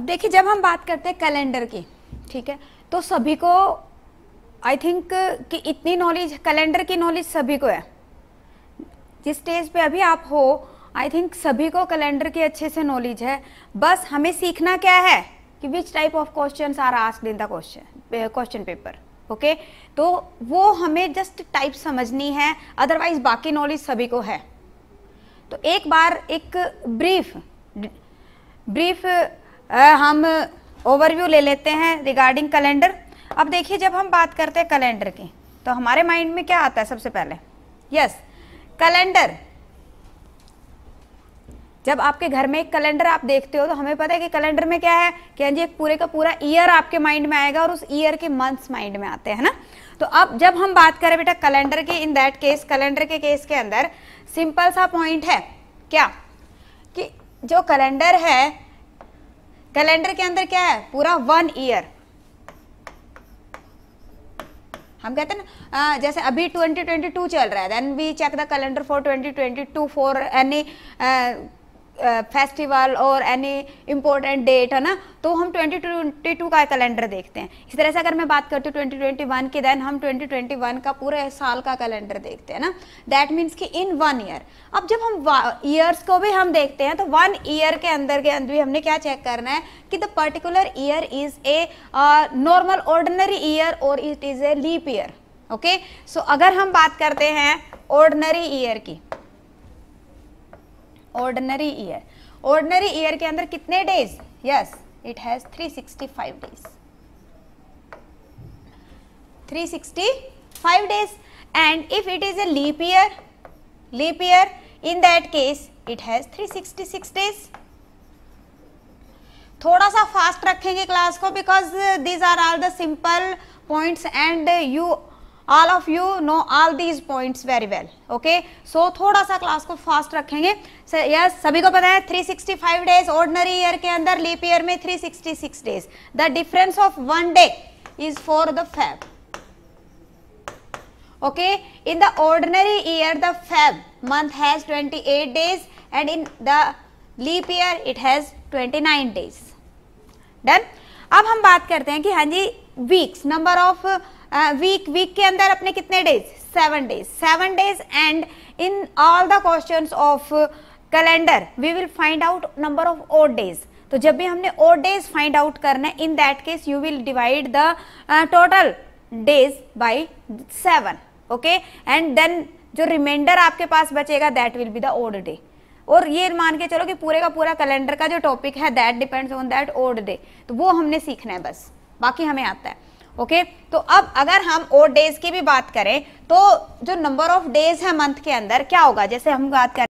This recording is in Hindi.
अब देखिए जब हम बात करते हैं कैलेंडर की ठीक है तो सभी को आई थिंक कि इतनी नॉलेज कैलेंडर की नॉलेज सभी को है जिस स्टेज पे अभी आप हो आई थिंक सभी को कैलेंडर की अच्छे से नॉलेज है बस हमें सीखना क्या है कि which type of question are ask in the question question paper okay तो वो हमें जस्ट टाइप समझनी है अदरवाइज बाकी नॉलेज सभी को है तो एक बार एक ब्रीफ ब्रीफ हम ओवरव्यू ले लेते हैं रिगार्डिंग कैलेंडर अब देखिए जब हम बात करते हैं कैलेंडर की तो हमारे माइंड में क्या आता है सबसे पहले यस कैलेंडर जब आपके घर में एक कैलेंडर आप देखते हो तो हमें पता है कि कैलेंडर में क्या है कि हाँ जी एक पूरे का पूरा ईयर आपके माइंड में आएगा और उस ईयर के मंथ्स माइंड में आते हैं ना तो अब जब हम बात करें बेटा कैलेंडर के इन दैट केस कैलेंडर के केस के अंदर सिंपल सा पॉइंट है क्या कि जो कैलेंडर है कैलेंडर के अंदर क्या है पूरा वन ईयर हम कहते हैं ना जैसे अभी 2022 चल रहा है then we check the calendar for 2022 for any festival और एनी इम्पोर्टेंट डेट है ना तो हम 2022 का कैलेंडर देखते हैं इस तरह से अगर मैं बात करती हूँ वन की देन हम 2021 का पूरे साल का कैलेंडर देखते हैं ना दैट मीन्स कि इन वन ईयर अब जब हम ईयर्स को भी हम देखते हैं तो वन ईयर के अंदर के अंदर भी हमने क्या चेक करना है कि the particular year is a normal ordinary year और it is a leap year okay so अगर हम बात करते हैं ऑर्डनरी ईयर की ऑर्डनरी ईयर ऑर्डनरी ईयर के अंदर कितने days yes it has 365 days 365 days and if it is a leap year leap year in that case it has 366 days थोड़ा सा फास्ट रखेंगे क्लास को because these are all the simple points and you all of you know all these points very well okay so थोड़ा सा क्लास को फास्ट रखेंगे यस yes, सभी को पता है 365 डेज ऑर्डनरी ईयर के अंदर लीप ईयर में 366 days the difference of one day is for the Feb okay in the ordinary year the feb month has 28 days and in the leap year it has 29 days done अब हम बात करते हैं कि हाँ जी weeks number of week uh, week के अंदर अपने कितने days seven days seven days and in all the question of calendar we will find out number of odd days तो जब भी हमने ओ डेज फाइंड आउट करना है in that case you will divide the total days by seven okay and then जो रिमाइंडर आपके पास बचेगा that will be the odd day और ये मान के चलो कि पूरे का पूरा कैलेंडर का जो टॉपिक है that depends on that odd day तो वो हमने सीखना है बस बाकी हमें आता है ओके तो अब अगर हम और डेज की भी बात करें तो जो नंबर ऑफ डेज है मंथ के अंदर क्या होगा जैसे हम बात करें